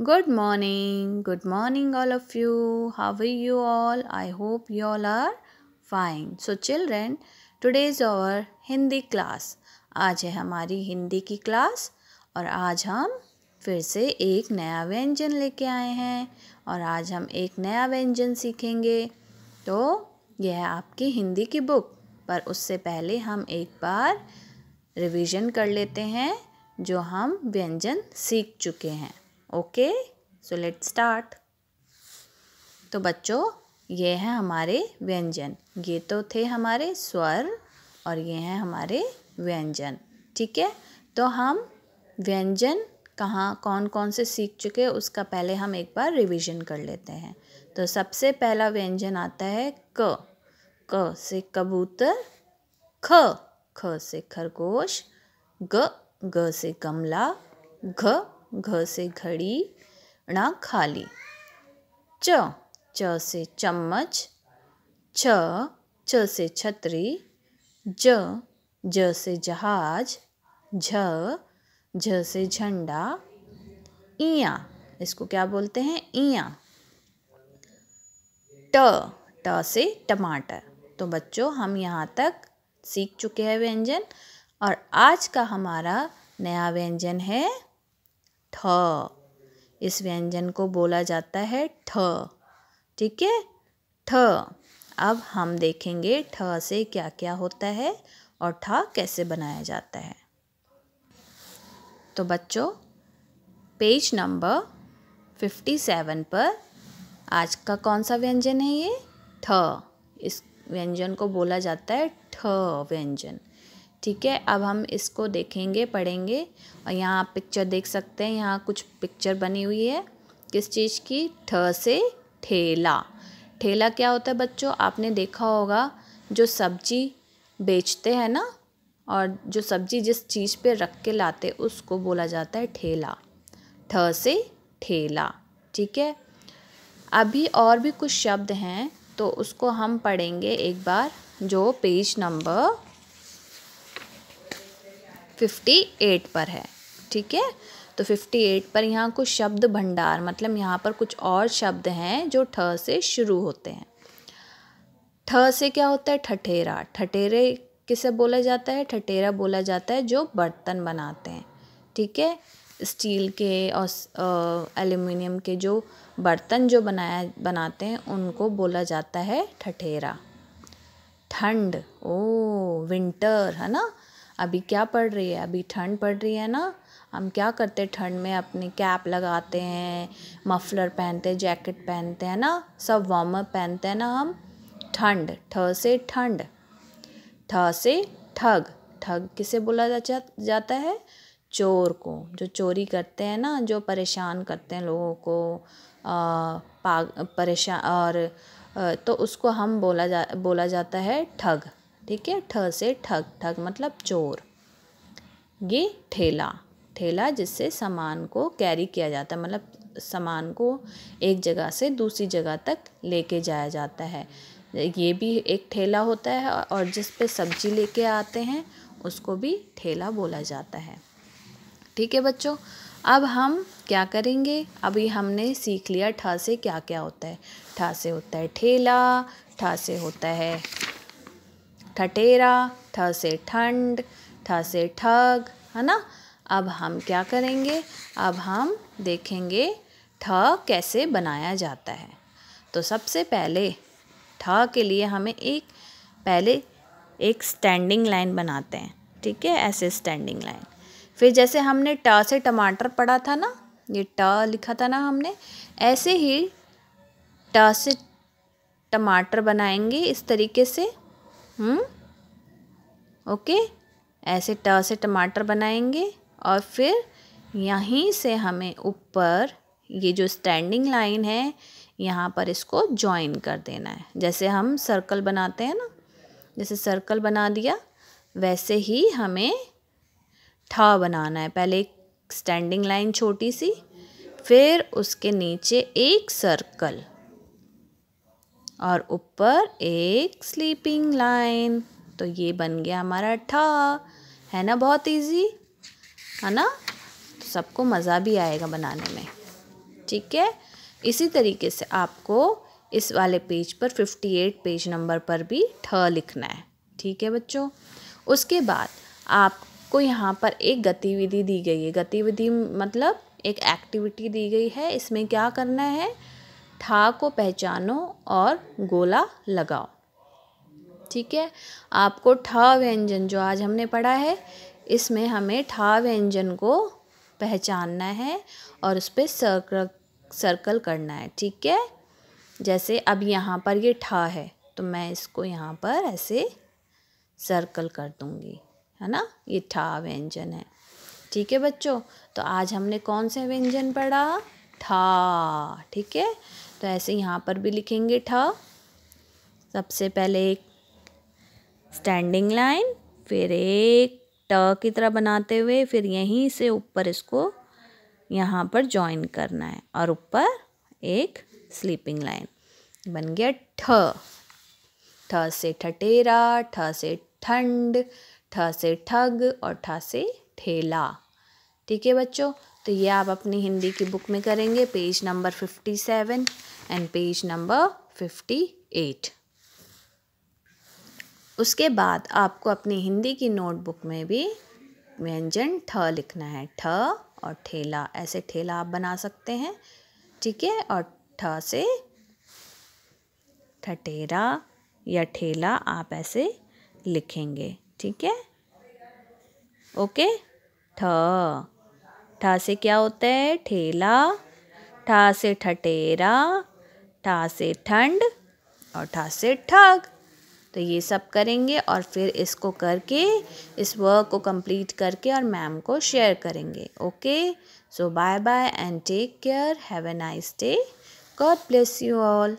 good morning good morning all of you how are you all i hope you all are fine so children today is our hindi class आज है हमारी हिंदी की class और आज हम फिर से एक नया व्यंजन लेके आए हैं और आज हम एक नया व्यंजन सीखेंगे तो यह है आपकी हिंदी की बुक पर उससे पहले हम एक बार रिवीजन कर लेते हैं जो हम व्यंजन सीख चुके हैं ओके सो लेट स्टार्ट तो बच्चों ये हैं हमारे व्यंजन ये तो थे हमारे स्वर और ये हैं हमारे व्यंजन ठीक है तो हम व्यंजन कहाँ कौन कौन से सीख चुके उसका पहले हम एक बार रिवीजन कर लेते हैं तो सबसे पहला व्यंजन आता है क क से कबूतर ख ख से खरगोश ग ग से गमला घ घ से घड़ी ण खाली च च से चम्मच छ छ से छतरी ज ज से जहाज झ झ से झंडा इया इसको क्या बोलते हैं इया ट ट से टमाटर तो बच्चों हम यहाँ तक सीख चुके हैं व्यंजन और आज का हमारा नया व्यंजन है ठ इस व्यंजन को बोला जाता है ठ ठीक है ठ अब हम देखेंगे ठ से क्या क्या होता है और ठ कैसे बनाया जाता है तो बच्चों पेज नंबर फिफ्टी सेवन पर आज का कौन सा व्यंजन है ये ठ इस व्यंजन को बोला जाता है ठ व्यंजन ठीक है अब हम इसको देखेंगे पढ़ेंगे और यहाँ आप पिक्चर देख सकते हैं यहाँ कुछ पिक्चर बनी हुई है किस चीज़ की ठ से ठेला ठेला क्या होता है बच्चों आपने देखा होगा जो सब्जी बेचते हैं ना और जो सब्जी जिस चीज़ पे रख के लाते उसको बोला जाता है ठेला ठ से ठेला ठीक है अभी और भी कुछ शब्द हैं तो उसको हम पढ़ेंगे एक बार जो पेज नंबर फिफ्टी एट पर है ठीक है तो फिफ्टी एट पर यहाँ कुछ शब्द भंडार मतलब यहाँ पर कुछ और शब्द हैं जो ठ से शुरू होते हैं ठ से क्या होता है ठठेरा ठठेरे किसे बोला जाता है ठठेरा बोला जाता है जो बर्तन बनाते हैं ठीक है स्टील के और एल्युमिनियम के जो बर्तन जो बनाया बनाते हैं उनको बोला जाता है ठठेरा ठंड ओ विंटर है ना अभी क्या पड़ रही है अभी ठंड पड़ रही है ना हम क्या करते हैं ठंड में अपनी कैप लगाते हैं मफलर पहनते हैं जैकेट पहनते हैं ना सब वार्म पहनते हैं ना हम ठंड ठ से ठंड ठ से ठग ठग किसे बोला जाता है चोर को जो चोरी करते हैं ना जो परेशान करते हैं लोगों को परेशान और आ, तो उसको हम बोला जा बोला जाता है ठग ठीक है ठ से ठग ठग मतलब चोर ये ठेला ठेला जिससे सामान को कैरी किया जाता है मतलब सामान को एक जगह से दूसरी जगह तक लेके जाया जाता है ये भी एक ठेला होता है और जिस पे सब्जी लेके आते हैं उसको भी ठेला बोला जाता है ठीक है बच्चों अब हम क्या करेंगे अभी हमने सीख लिया ठा से क्या क्या होता है ठा से होता है ठेला ठा से होता है ठटेरा ठ से ठंड थ से ठग है ना अब हम क्या करेंगे अब हम देखेंगे ठ कैसे बनाया जाता है तो सबसे पहले ठ के लिए हमें एक पहले एक स्टैंडिंग लाइन बनाते हैं ठीक है ऐसे स्टैंडिंग लाइन फिर जैसे हमने ट से टमाटर पढ़ा था ना ये ट लिखा था ना हमने ऐसे ही ट से टमाटर बनाएंगे इस तरीके से हम्म? ओके ऐसे ट से टमाटर बनाएंगे और फिर यहीं से हमें ऊपर ये जो स्टैंडिंग लाइन है यहाँ पर इसको जॉइन कर देना है जैसे हम सर्कल बनाते हैं ना जैसे सर्कल बना दिया वैसे ही हमें ठा बनाना है पहले एक स्टैंडिंग लाइन छोटी सी फिर उसके नीचे एक सर्कल और ऊपर एक स्लीपिंग लाइन तो ये बन गया हमारा ठ है ना बहुत इजी है ना तो सबको मज़ा भी आएगा बनाने में ठीक है इसी तरीके से आपको इस वाले पेज पर फिफ्टी एट पेज नंबर पर भी ठ लिखना है ठीक है बच्चों उसके बाद आपको यहाँ पर एक गतिविधि दी गई है गतिविधि मतलब एक एक्टिविटी दी गई है इसमें क्या करना है ठा को पहचानो और गोला लगाओ ठीक है आपको ठा व्यंजन जो आज हमने पढ़ा है इसमें हमें ठा व्यंजन को पहचानना है और उस पर सर्कल सर्कल करना है ठीक है जैसे अब यहाँ पर ये ठा है तो मैं इसको यहाँ पर ऐसे सर्कल कर दूँगी है ना ये ठा व्यंजन है ठीक है बच्चों तो आज हमने कौन से व्यंजन पढ़ा ठा ठीक है तो ऐसे यहाँ पर भी लिखेंगे ठ सबसे पहले एक स्टैंडिंग लाइन फिर एक ट की तरह बनाते हुए फिर यहीं से ऊपर इसको यहाँ पर जॉइन करना है और ऊपर एक स्लीपिंग लाइन बन गया ठ ठ से ठटेरा ठ से ठंड ठ से ठग और ठ से ठेला ठीक है बच्चों तो ये आप अपनी हिंदी की बुक में करेंगे page number fifty seven and page number fifty eight उसके बाद आपको अपनी हिंदी की नोटबुक में भी व्यंजन ठ लिखना है ठ और ठेला ऐसे ठेला आप बना सकते हैं ठीक है और ठ से ठटेरा या ठेला आप ऐसे लिखेंगे ठीक है ओके ठ ठा से क्या होता है ठेला ठा से ठटेरा ठा से ठंड और ठा से ठग तो ये सब करेंगे और फिर इसको करके इस वर्क को कंप्लीट करके और मैम को शेयर करेंगे okay so bye bye and take care have a nice day God bless you all